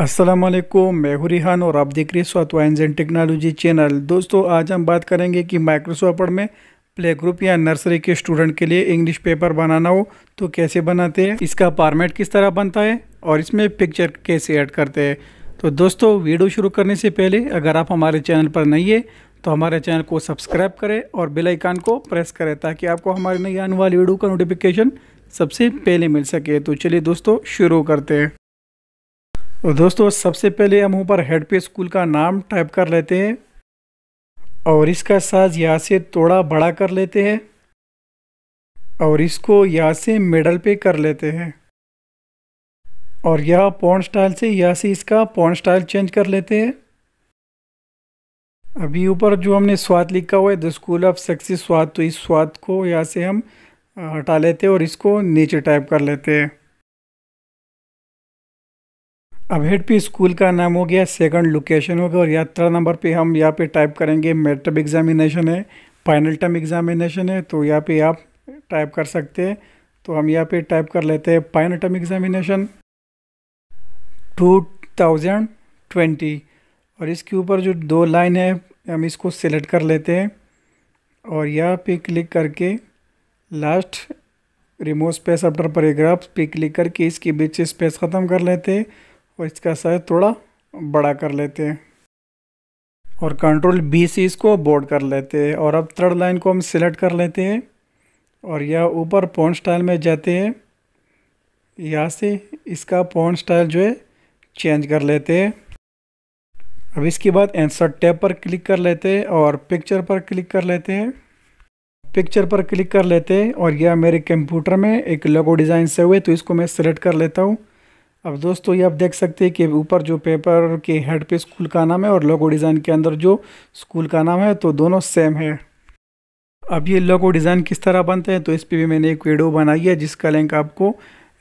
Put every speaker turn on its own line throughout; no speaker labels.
अस्सलाम वालेकुम मैं हूँ रिहान और आप देख रहे हैं सॉफ्टवाइंस एंड टेक्नोलॉजी चैनल दोस्तों आज हम बात करेंगे कि माइक्रोसॉफ्ट में प्ले ग्रुप या नर्सरी के स्टूडेंट के लिए इंग्लिश पेपर बनाना हो तो कैसे बनाते हैं इसका फार्मेट किस तरह बनता है और इसमें पिक्चर कैसे ऐड करते हैं तो दोस्तों वीडियो शुरू करने से पहले अगर आप हमारे चैनल पर नहीं है तो हमारे चैनल को सब्सक्राइब करें और बेल को प्रेस करें ताकि आपको हमारी नई आने वाली वीडियो का नोटिफिकेशन सबसे पहले मिल सके तो चलिए दोस्तों शुरू करते हैं तो दोस्तों सबसे पहले हम ऊपर हेड पे स्कूल का नाम टाइप कर लेते हैं और इसका साइज यहाँ से थोड़ा बड़ा कर लेते हैं और इसको यहाँ से मिडल पे कर लेते हैं और यह पॉन स्टाइल से यहाँ से इसका पॉन्ड स्टाइल चेंज कर लेते हैं अभी ऊपर जो हमने स्वाद लिखा हुआ है द स्कूल ऑफ सक्सेस स्वाद तो इस स्वाद को यहाँ से हम हटा लेते हैं और इसको नीचे टाइप कर लेते हैं अब हेड पे स्कूल का नाम हो गया सेकंड लोकेशन हो गया और यात्रा नंबर पे हम यहाँ पे टाइप करेंगे मेट्रिक एग्जामिनेशन है फाइनल टर्म एग्जामिनेशन है तो यहाँ पे आप टाइप कर सकते हैं तो हम यहाँ पे टाइप कर लेते हैं final term examination two thousand twenty और इसके ऊपर जो दो लाइन है हम इसको सेलेक्ट कर लेते हैं और यहाँ पे क्लिक करके last remove space after paragraph पे क्लिक करके इसके बीच स्पेस ख़त्म कर लेते हैं और इसका साइज थोड़ा बड़ा कर लेते हैं और कंट्रोल बी से इसको बोर्ड कर लेते हैं और अब थर्ड लाइन को हम सिलेक्ट कर लेते हैं और यह ऊपर पॉन्ट स्टाइल में जाते हैं यहाँ से इसका पॉन्ट स्टाइल जो है चेंज कर लेते हैं अब इसके बाद एंसर टैब पर क्लिक कर लेते हैं और पिक्चर पर क्लिक कर लेते हैं पिक्चर पर क्लिक कर लेते हैं और यह मेरे कंप्यूटर में एक लोगो डिज़ाइन से हुए तो इसको मैं सिलेक्ट कर लेता हूँ अब दोस्तों ये आप देख सकते हैं कि ऊपर जो पेपर के हेड पे स्कूल का नाम है और लोगो डिज़ाइन के अंदर जो स्कूल का नाम है तो दोनों सेम है अब ये लोगो डिज़ाइन किस तरह बनते हैं तो इस पर भी मैंने एक वीडियो बनाई है जिसका लिंक आपको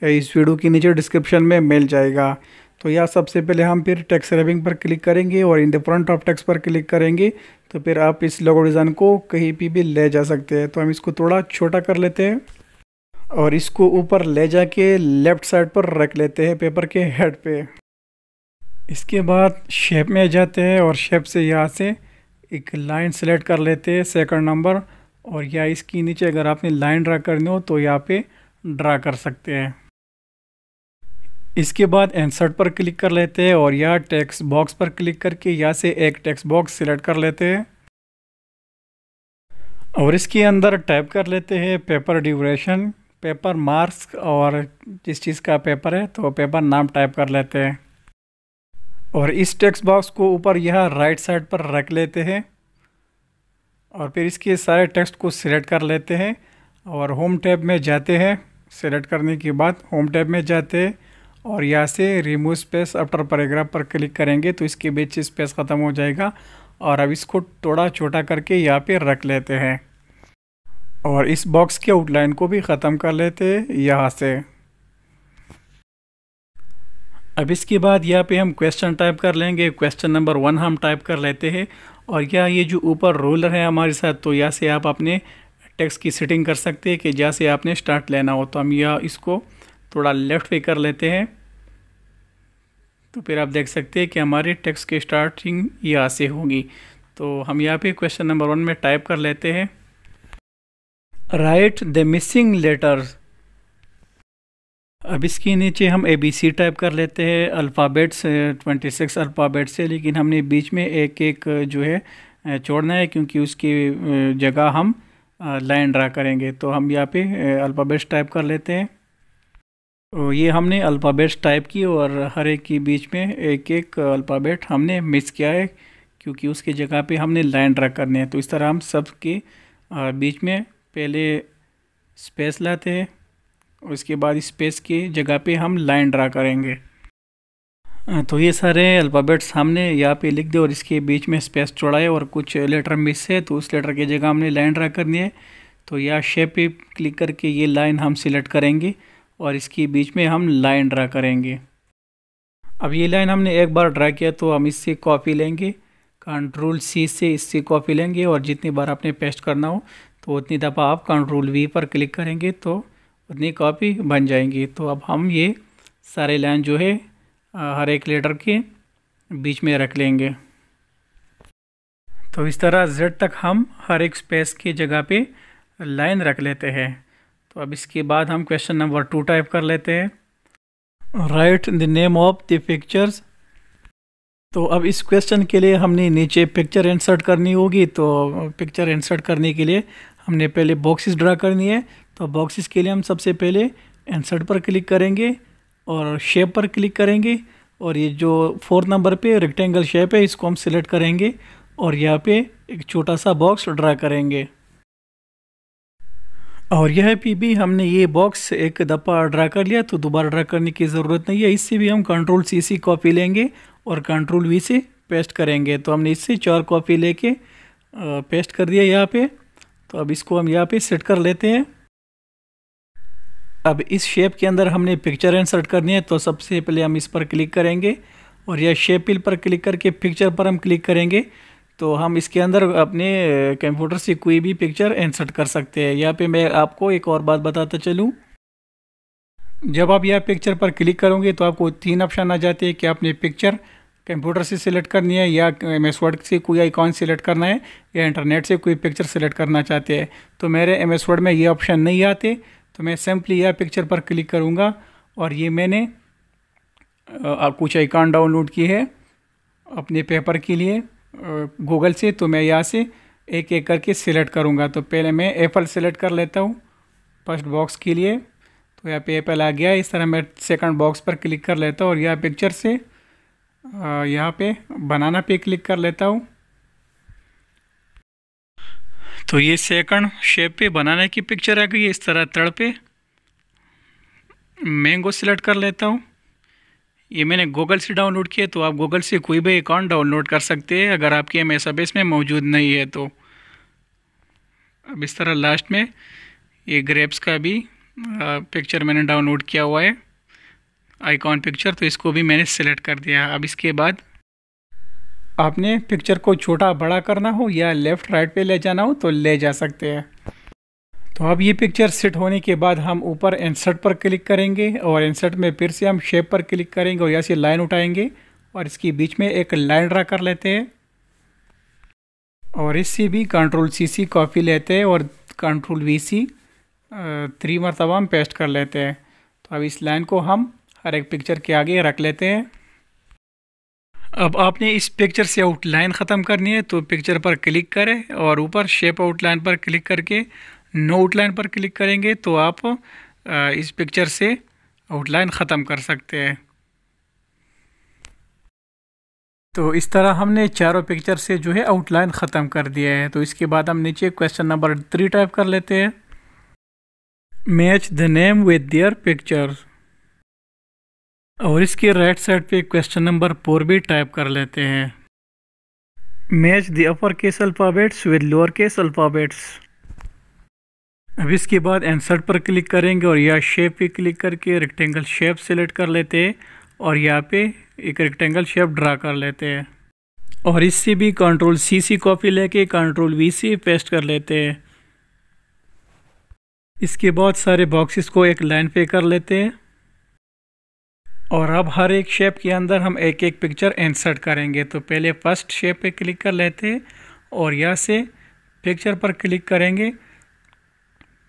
इस वीडियो के नीचे डिस्क्रिप्शन में मिल जाएगा तो यह सबसे पहले हम फिर टैक्स रेविंग पर क्लिक करेंगे और in the front of text पर क्लिक करेंगे तो फिर आप इस लोगो डिज़ाइन को कहीं भी ले जा सकते हैं तो हम इसको थोड़ा छोटा कर लेते हैं और इसको ऊपर ले जाके लेफ़्ट साइड पर रख लेते हैं पेपर के हेड पे इसके बाद शेप में जाते हैं और शेप से यहाँ से एक लाइन सेलेक्ट कर लेते हैं सेकंड नंबर और या इसके नीचे अगर आपने लाइन ड्रा करनी हो तो यहाँ पे ड्रा कर सकते हैं इसके बाद इंसर्ट पर क्लिक कर लेते हैं और या टेक्स्ट बॉक्स पर क्लिक करके यहाँ से एक टेक्स्ट बॉक्स सिलेक्ट कर लेते हैं और इसके अंदर टाइप कर लेते हैं पेपर ड्यूरेशन पेपर मार्क्स और जिस चीज़ का पेपर है तो पेपर नाम टाइप कर लेते हैं और इस टेक्स्ट बॉक्स को ऊपर यह राइट साइड पर रख लेते हैं और फिर इसके सारे टेक्स्ट को सिलेक्ट कर लेते हैं और होम टैब में जाते हैं सिलेक्ट करने के बाद होम टैब में जाते हैं और यहाँ से रिमूव स्पेस आफ्टर पैराग्राफ पर क्लिक करेंगे तो इसके बीच स्पेस ख़त्म हो जाएगा और अब इसको थोड़ा छोटा करके यहाँ पे रख लेते हैं और इस बॉक्स के आउटलाइन को भी ख़त्म कर लेते यहाँ से अब इसके बाद यहाँ पे हम क्वेश्चन टाइप कर लेंगे क्वेश्चन नंबर वन हम टाइप कर लेते हैं और यह ये जो ऊपर रोलर है हमारे साथ तो यहाँ से आप अपने टेक्स की सेटिंग कर सकते हैं कि जहाँ से आपने स्टार्ट लेना हो तो हम यह इसको थोड़ा लेफ़्ट पे कर लेते हैं तो फिर आप देख सकते हैं कि हमारे टेक्स्ट की स्टार्टिंग यहाँ से होगी तो हम यहाँ पे क्वेश्चन नंबर वन में टाइप कर लेते हैं राइट द मिसिंग लेटर्स अब इसके नीचे हम ए बी सी टाइप कर लेते हैं अल्फ़ाबेट्स ट्वेंटी सिक्स अल्फ़ाबेट्स है लेकिन हमने बीच में एक एक जो है छोड़ना है क्योंकि उसकी जगह हम लाइन ड्रा करेंगे तो हम यहाँ पे अल्फ़ाबेट्स टाइप कर लेते हैं तो ये हमने अल्फ़ाबेट्स टाइप की और हर एक के बीच में एक एक अल्फ़ाबेट हमने मिस किया है क्योंकि उसकी जगह पे हमने लाइन ड्रा करनी है तो इस तरह हम सब के बीच में पहले स्पेस लाते हैं और इसके बाद स्पेस की जगह पे हम लाइन ड्रा करेंगे हाँ, तो ये सारे अल्फ़ाबेट सामने यहाँ पे लिख दे और इसके बीच में स्पेस चौड़ाए है और कुछ लेटर मिस है तो उस लेटर की जगह हमने लाइन ड्रा करनी है तो यह शेप पे क्लिक करके ये लाइन हम सिलेक्ट करेंगे और इसके बीच में हम लाइन ड्रा करेंगे अब ये लाइन हमने एक बार ड्रा किया तो हम इससे कॉपी लेंगे कंट्रोल सी से इससे कॉपी लेंगे और जितनी बार आपने पेस्ट करना हो तो उतनी दफ़ा आप कंट्रोल वी पर क्लिक करेंगे तो उतनी कॉपी बन जाएंगी तो अब हम ये सारे लाइन जो है हर एक लेटर के बीच में रख लेंगे तो इस तरह जेड तक हम हर एक स्पेस की जगह पे लाइन रख लेते हैं तो अब इसके बाद हम क्वेश्चन नंबर टू टाइप कर लेते हैं write the name of the pictures तो अब इस क्वेश्चन के लिए हमने नीचे पिक्चर इंसर्ट करनी होगी तो पिक्चर इंसर्ट करने के लिए हमने पहले बॉक्सेस ड्रा करनी है तो बॉक्सेस के लिए हम सबसे पहले इंसर्ट पर क्लिक करेंगे और शेप पर क्लिक करेंगे और ये जो फोर्थ नंबर पे रेक्टेंगल शेप है इसको हम सिलेक्ट करेंगे और यहाँ पे एक छोटा सा बॉक्स ड्रा करेंगे और यह पी भी हमने ये बॉक्स एक दफ़ा ड्रा कर लिया तो दोबारा ड्रा करने की ज़रूरत नहीं है इससे भी हम कंट्रोल सी सी कॉपी लेंगे और कंट्रोल वी से पेस्ट करेंगे तो हमने इससे चार कॉपी लेके पेस्ट कर दिया यहाँ पे तो अब इसको हम यहाँ पे सेट कर लेते हैं अब इस शेप के अंदर हमने पिक्चर इंसर्ट करनी है तो सबसे पहले हम इस पर क्लिक करेंगे और यह शेपिल पर क्लिक करके पिक्चर पर हम क्लिक करेंगे तो हम इसके अंदर अपने कंप्यूटर से कोई भी पिक्चर इंसर्ट कर सकते हैं यहाँ पे मैं आपको एक और बात बताता चलूँ जब आप यह पिक्चर पर क्लिक करोगे तो आपको तीन ऑप्शन आ जाते हैं कि आपने पिक्चर कंप्यूटर से सिलेक्ट करनी है या एम एस वर्ड से कोई आइकॉन सिलेक्ट करना है या इंटरनेट से कोई पिक्चर सिलेक्ट करना चाहते हैं तो मेरे एम एस वर्ड में ये ऑप्शन नहीं आते तो मैं सिंपली यह पिक्चर पर क्लिक करूँगा और ये मैंने कुछ आइकॉन डाउनलोड किए हैं अपने पेपर के लिए गूगल से तो मैं यहाँ से एक एक करके सिलेक्ट करूँगा तो पहले मैं एप्पल सेलेक्ट कर लेता हूँ फर्स्ट बॉक्स के लिए तो यहाँ पे एप्पल आ गया इस तरह मैं सेकंड बॉक्स पर क्लिक कर लेता हूँ और यह पिक्चर से यहाँ पे बनाना पे क्लिक कर लेता हूँ तो ये सेकंड शेप पे बनाने की पिक्चर आ गई इस तरह तड़ पे मैंगो सिलेक्ट कर लेता हूँ ये मैंने गूगल से डाउनलोड किया तो आप गूगल से कोई भी अकाउंट डाउनलोड कर सकते हैं अगर आपके एम एस में मौजूद नहीं है तो अब इस तरह लास्ट में ये ग्रेप्स का भी पिक्चर मैंने डाउनलोड किया हुआ है आइकॉन पिक्चर तो इसको भी मैंने सेलेक्ट कर दिया अब इसके बाद आपने पिक्चर को छोटा बड़ा करना हो या लेफ़्ट राइट पे ले जाना हो तो ले जा सकते हैं तो अब ये पिक्चर सेट होने के बाद हम ऊपर इंसर्ट पर क्लिक करेंगे और इंसर्ट में फिर से हम शेप पर क्लिक करेंगे और यहाँ से लाइन उठाएंगे और इसके बीच में एक लाइन ड्रा कर लेते हैं और इससे भी कंट्रोल सी सी कॉपी लेते हैं और कंट्रोल वी सी थ्री मरतबा हम पेस्ट कर लेते हैं तो अब इस लाइन को हम हर एक पिक्चर के आगे रख लेते हैं अब आपने इस पिक्चर से आउटलाइन ख़त्म करनी है तो पिक्चर पर क्लिक करें और ऊपर शेप आउटलाइन पर क्लिक करके नो आउटलाइन पर क्लिक करेंगे तो आप इस पिक्चर से आउटलाइन ख़त्म कर सकते हैं तो इस तरह हमने चारों पिक्चर से जो है आउटलाइन ख़त्म कर दिया है तो इसके बाद हम नीचे क्वेश्चन नंबर थ्री टाइप कर लेते हैं match the name with their picture और इसके राइट साइड पे क्वेश्चन नंबर फोर भी टाइप कर लेते हैं match the upper case alphabets with lower case alphabets अब इसके बाद एंसर पर क्लिक करेंगे और या शेप पे क्लिक करके रेक्टेंगल शेप सेलेक्ट कर लेते हैं और यहाँ पे एक रेक्टेंगल शेप ड्रा कर लेते हैं और इससे भी कंट्रोल सी सी कॉपी लेके कंट्रोल वी से पेस्ट कर लेते हैं इसके बाद सारे बॉक्सेस को एक लाइन पे कर लेते हैं और अब हर एक शेप के अंदर हम एक एक पिक्चर इंसर्ट करेंगे तो पहले फर्स्ट शेप पे क्लिक कर लेते और यहाँ से पिक्चर पर क्लिक करेंगे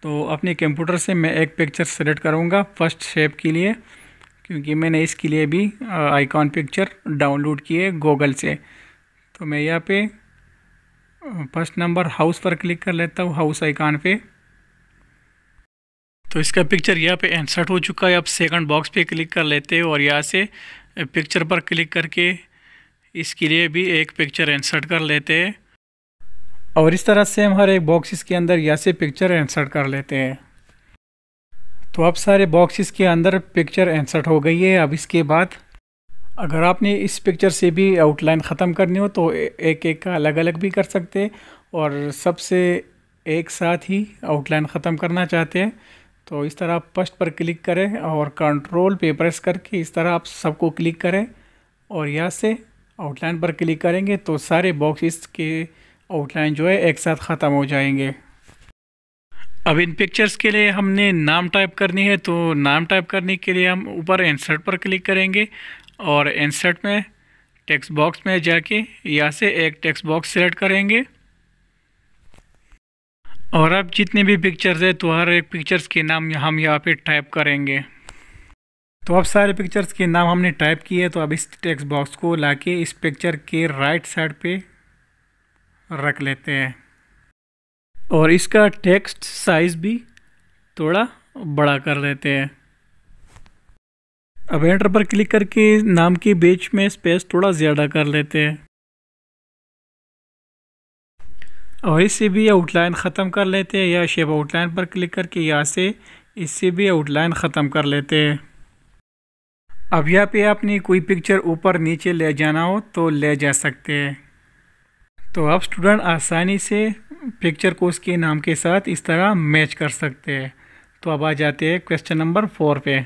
तो अपने कंप्यूटर से मैं एक पिक्चर सेलेक्ट करूँगा फर्स्ट शेप के लिए क्योंकि मैंने इसके लिए भी आइकॉन पिक्चर डाउनलोड किए गूगल से तो मैं यहाँ पे फर्स्ट नंबर हाउस पर क्लिक कर लेता हूँ हाउस आइकॉन पे तो इसका पिक्चर यहाँ पे इंसर्ट हो चुका है आप सेकंड बॉक्स पे क्लिक कर लेते हो और यहाँ से पिक्चर पर क्लिक करके इसके लिए भी एक पिक्चर इंसर्ट कर लेते हैं और इस तरह से हम हर एक बॉक्सिस के अंदर यहाँ से पिक्चर इंसर्ट कर लेते हैं तो अब सारे बॉक्सिस के अंदर पिक्चर इंसर्ट हो गई है अब इसके बाद अगर आपने इस पिक्चर से भी आउटलाइन ख़त्म करनी हो तो एक एक का अलग अलग भी कर सकते और सबसे एक साथ ही आउटलाइन ख़त्म करना चाहते हैं तो इस तरह आप फर्स्ट पर क्लिक करें और कंट्रोल पे प्रेस करके इस तरह आप सबको क्लिक करें और यहाँ से आउटलाइन पर क्लिक करेंगे तो सारे बॉक्सेस के आउटलाइन जो है एक साथ ख़त्म हो जाएंगे अब इन पिक्चर्स के लिए हमने नाम टाइप करनी है तो नाम टाइप करने के लिए हम ऊपर इंसर्ट पर क्लिक करेंगे और इंसर्ट में टेक्स्ट बॉक्स में जाके यहाँ से एक टेक्स्ट बॉक्स सेलेक्ट करेंगे और अब जितने भी पिक्चर्स है तो हर एक पिक्चर्स के नाम हम यहाँ पे टाइप करेंगे तो अब सारे पिक्चर्स के नाम हमने टाइप किए तो अब इस टेक्स्ट बॉक्स को लाके इस पिक्चर के राइट साइड पे रख लेते हैं और इसका टेक्स्ट साइज़ भी थोड़ा बड़ा कर लेते हैं अब एंटर पर क्लिक करके नाम के बीच में स्पेस थोड़ा ज़्यादा कर लेते हैं और इससे भी आउटलाइन ख़त्म कर लेते हैं या शेप आउटलाइन पर क्लिक करके यहाँ से इससे भी आउटलाइन ख़त्म कर लेते हैं अब यहाँ पे आपने कोई पिक्चर ऊपर नीचे ले जाना हो तो ले जा सकते हैं तो आप स्टूडेंट आसानी से पिक्चर को उसके नाम के साथ इस तरह मैच कर सकते हैं तो अब आ जाते हैं क्वेश्चन नंबर फोर पे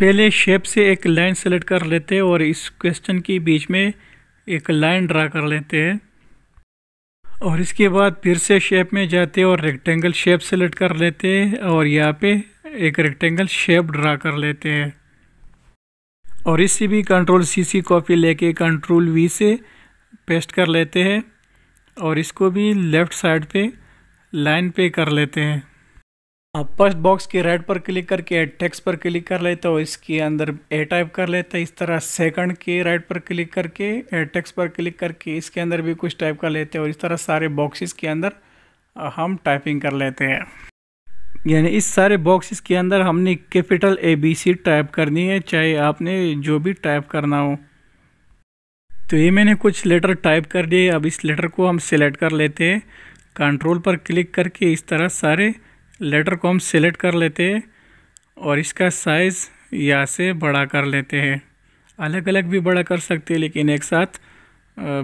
पहले शेप से एक लाइन सेलेक्ट कर लेते हैं और इस क्वेश्चन के बीच में एक लाइन ड्रा कर लेते हैं और इसके बाद फिर से शेप में जाते और रेक्टेंगल शेप सेलेक्ट कर लेते हैं और यहाँ पे एक रेक्टेंगल शेप ड्रा कर लेते हैं और इससे भी कंट्रोल सी सी कॉपी लेके कंट्रोल वी से पेस्ट कर लेते हैं और इसको भी लेफ़्ट साइड पे लाइन पे कर लेते हैं अब फर्स्ट बॉक्स के रेड पर क्लिक करके एड टेक्स पर क्लिक कर लेते हो इसके अंदर ए टाइप कर लेते हैं इस तरह सेकंड के राइट पर क्लिक करके एड टेक्स पर क्लिक करके इसके अंदर भी कुछ टाइप कर लेते हैं और इस तरह सारे बॉक्सेस के अंदर हम टाइपिंग कर लेते हैं यानी इस सारे बॉक्सेस के अंदर हमने capital A B C type करनी है चाहे आपने जो भी टाइप करना हो तो ये मैंने कुछ लेटर टाइप कर दिए अब इस लेटर को हम सिलेक्ट कर लेते हैं कंट्रोल पर क्लिक करके इस तरह सारे लेटर को हम सिलेक्ट कर लेते हैं और इसका साइज़ यहाँ से बड़ा कर लेते हैं अलग अलग भी बड़ा कर सकते हैं लेकिन एक साथ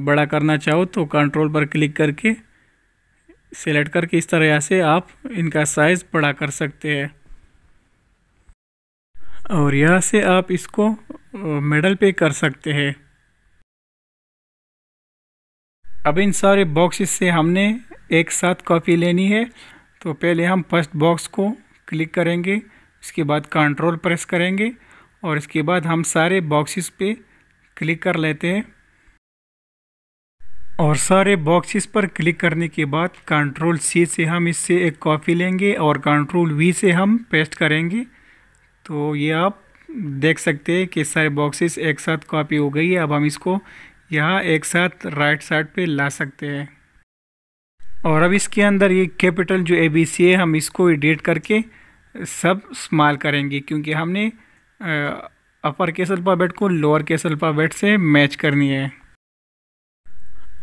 बड़ा करना चाहो तो कंट्रोल पर क्लिक करके सेलेक्ट करके इस तरह से आप इनका साइज़ बड़ा कर सकते हैं और यहाँ से आप इसको मेडल पे कर सकते हैं अब इन सारे बॉक्सेस से हमने एक साथ कॉपी लेनी है तो पहले हम फर्स्ट बॉक्स को क्लिक करेंगे इसके बाद कंट्रोल प्रेस करेंगे और इसके बाद हम सारे बॉक्सेस पे क्लिक कर लेते हैं और सारे बॉक्सेस पर क्लिक करने के बाद कंट्रोल सी से हम इससे एक कॉपी लेंगे और कंट्रोल वी से हम पेस्ट करेंगे तो ये आप देख सकते हैं कि सारे बॉक्सेस एक साथ कॉपी हो गई है अब हम इसको यहाँ एक साथ राइट साइड पे ला सकते हैं और अब इसके अंदर ये कैपिटल जो ए बी सी है हम इसको एडिट करके सब स्माल करेंगे क्योंकि हमने अपर केस अल्फ़ाबेट को लोअर केस अल्फ़ाबेट से मैच करनी है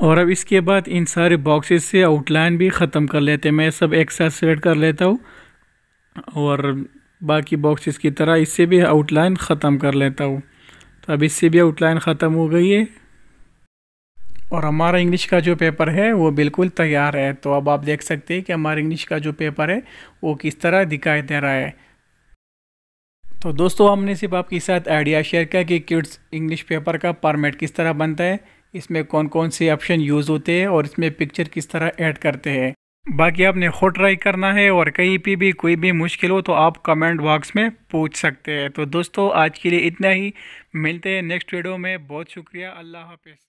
और अब इसके बाद इन सारे बॉक्सेस से आउटलाइन भी ख़त्म कर लेते हैं मैं सब एक साथ सेलेक्ट कर लेता हूँ और बाकी बॉक्सेस की तरह इससे भी आउटलाइन ख़त्म कर लेता हूँ तो अब इससे भी आउटलाइन ख़त्म हो गई है और हमारा इंग्लिश का जो पेपर है वो बिल्कुल तैयार है तो अब आप देख सकते हैं कि हमारा इंग्लिश का जो पेपर है वो किस तरह दिखाई दे रहा है तो दोस्तों हमने सिर्फ आपके साथ आइडिया शेयर किया कि किड्स इंग्लिश पेपर का फॉर्मेट किस तरह बनता है इसमें कौन कौन से ऑप्शन यूज़ होते हैं और इसमें पिक्चर किस तरह ऐड करते हैं बाकी आपने खुद ट्राई करना है और कहीं पर भी कोई भी मुश्किल हो तो आप कमेंट बॉक्स में पूछ सकते हैं तो दोस्तों आज के लिए इतना ही मिलते हैं नेक्स्ट वीडियो में बहुत शुक्रिया अल्लाह हाफिज़